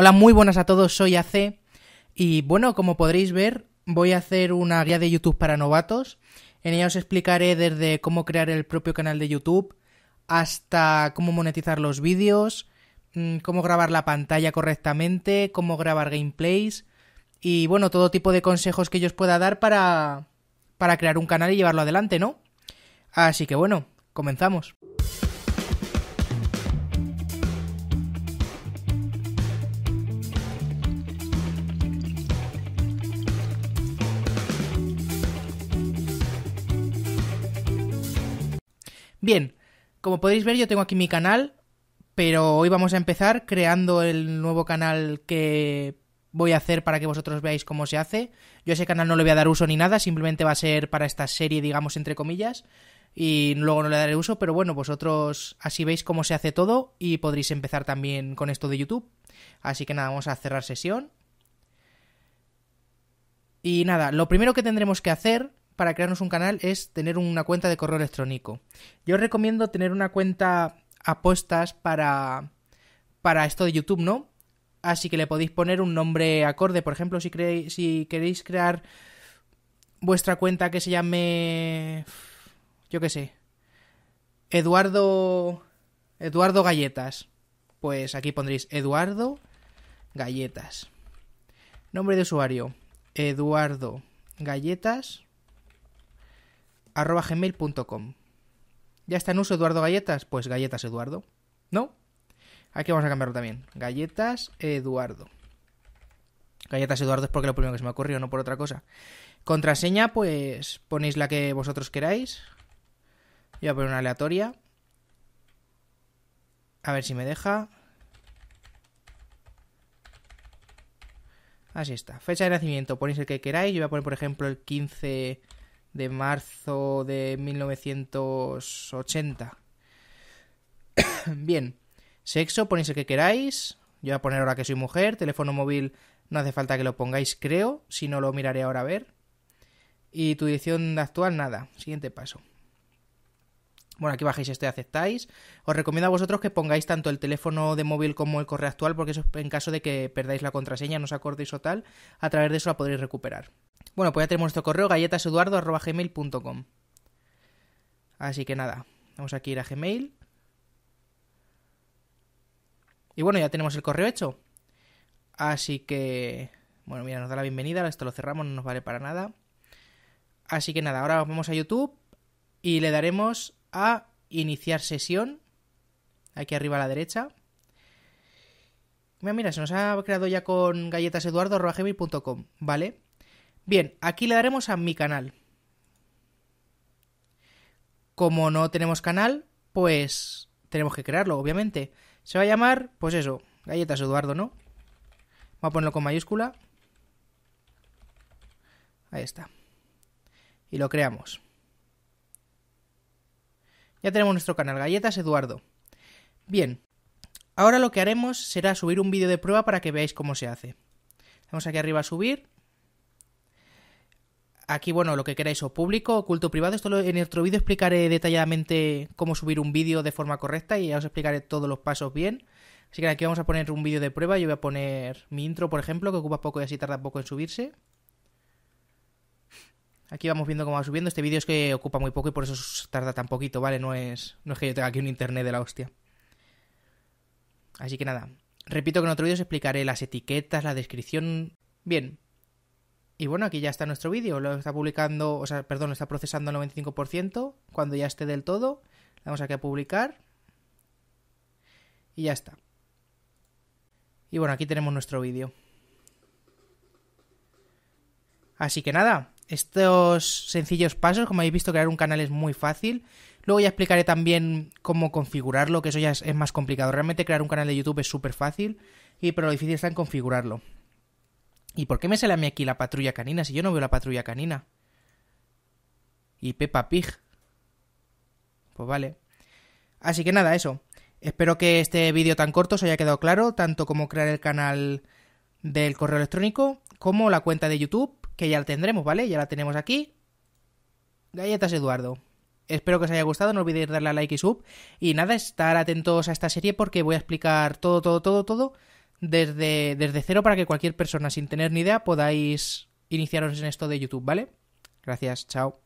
Hola, muy buenas a todos, soy AC y bueno, como podréis ver, voy a hacer una guía de YouTube para novatos. En ella os explicaré desde cómo crear el propio canal de YouTube hasta cómo monetizar los vídeos, mm, cómo grabar la pantalla correctamente, cómo grabar gameplays y bueno, todo tipo de consejos que yo os pueda dar para para crear un canal y llevarlo adelante, ¿no? Así que bueno, comenzamos. Bien, como podéis ver yo tengo aquí mi canal, pero hoy vamos a empezar creando el nuevo canal que voy a hacer para que vosotros veáis cómo se hace. Yo a ese canal no le voy a dar uso ni nada, simplemente va a ser para esta serie, digamos, entre comillas, y luego no le daré uso, pero bueno, vosotros así veis cómo se hace todo y podréis empezar también con esto de YouTube. Así que nada, vamos a cerrar sesión. Y nada, lo primero que tendremos que hacer para crearnos un canal es tener una cuenta de correo electrónico. Yo os recomiendo tener una cuenta apuestas para, para esto de YouTube, ¿no? Así que le podéis poner un nombre acorde. Por ejemplo, si, si queréis crear vuestra cuenta que se llame... Yo qué sé. Eduardo... Eduardo Galletas. Pues aquí pondréis Eduardo Galletas. Nombre de usuario. Eduardo Galletas arroba gmail.com. ¿Ya está en uso Eduardo Galletas? Pues Galletas Eduardo. ¿No? Aquí vamos a cambiarlo también. Galletas Eduardo. Galletas Eduardo es porque lo primero que se me ocurrió, no por otra cosa. Contraseña, pues ponéis la que vosotros queráis. Yo voy a poner una aleatoria. A ver si me deja. Así está. Fecha de nacimiento, ponéis el que queráis. Yo voy a poner, por ejemplo, el 15 de marzo de 1980. Bien, sexo, ponéis el que queráis. Yo voy a poner ahora que soy mujer. Teléfono móvil, no hace falta que lo pongáis, creo. Si no, lo miraré ahora a ver. Y tu dirección actual, nada. Siguiente paso. Bueno, aquí bajáis y aceptáis. Os recomiendo a vosotros que pongáis tanto el teléfono de móvil como el correo actual, porque eso en caso de que perdáis la contraseña, no os acordéis o tal, a través de eso la podréis recuperar. Bueno, pues ya tenemos nuestro correo galletaseduardo.gmail.com Así que nada, vamos aquí a ir a Gmail. Y bueno, ya tenemos el correo hecho. Así que... Bueno, mira, nos da la bienvenida, esto lo cerramos, no nos vale para nada. Así que nada, ahora vamos a YouTube y le daremos a iniciar sesión. Aquí arriba a la derecha. Mira, mira, se nos ha creado ya con galletaseduardo.com, ¿vale? Bien, aquí le daremos a mi canal. Como no tenemos canal, pues tenemos que crearlo, obviamente. Se va a llamar, pues eso, galletas Eduardo, ¿no? Va a ponerlo con mayúscula. Ahí está. Y lo creamos. Ya tenemos nuestro canal, Galletas Eduardo. Bien, ahora lo que haremos será subir un vídeo de prueba para que veáis cómo se hace. Vamos aquí arriba a subir Aquí, bueno, lo que queráis, o público o privado. Esto en otro vídeo explicaré detalladamente cómo subir un vídeo de forma correcta y ya os explicaré todos los pasos bien. Así que aquí vamos a poner un vídeo de prueba. Yo voy a poner mi intro, por ejemplo, que ocupa poco y así tarda poco en subirse. Aquí vamos viendo cómo va subiendo. Este vídeo es que ocupa muy poco y por eso tarda tan poquito, ¿vale? No es, no es que yo tenga aquí un internet de la hostia. Así que nada. Repito que en otro vídeo os explicaré las etiquetas, la descripción. Bien, y bueno, aquí ya está nuestro vídeo, lo está publicando, o sea, perdón, está procesando al 95%, cuando ya esté del todo, le damos aquí a publicar y ya está. Y bueno, aquí tenemos nuestro vídeo. Así que nada, estos sencillos pasos, como habéis visto, crear un canal es muy fácil. Luego ya explicaré también cómo configurarlo, que eso ya es, más complicado. Realmente crear un canal de YouTube es súper fácil, y, pero lo difícil está en configurarlo. ¿Y por qué me sale a mí aquí la patrulla canina si yo no veo la patrulla canina? Y Peppa Pig. Pues vale. Así que nada, eso. Espero que este vídeo tan corto os haya quedado claro, tanto como crear el canal del correo electrónico, como la cuenta de YouTube, que ya la tendremos, ¿vale? Ya la tenemos aquí. Galletas Eduardo. Espero que os haya gustado, no olvidéis darle a like y sub. Y nada, estar atentos a esta serie porque voy a explicar todo, todo, todo, todo desde, cero para que cualquier persona sin tener ni idea podáis iniciaros en esto de YouTube, ¿vale? Gracias, chao.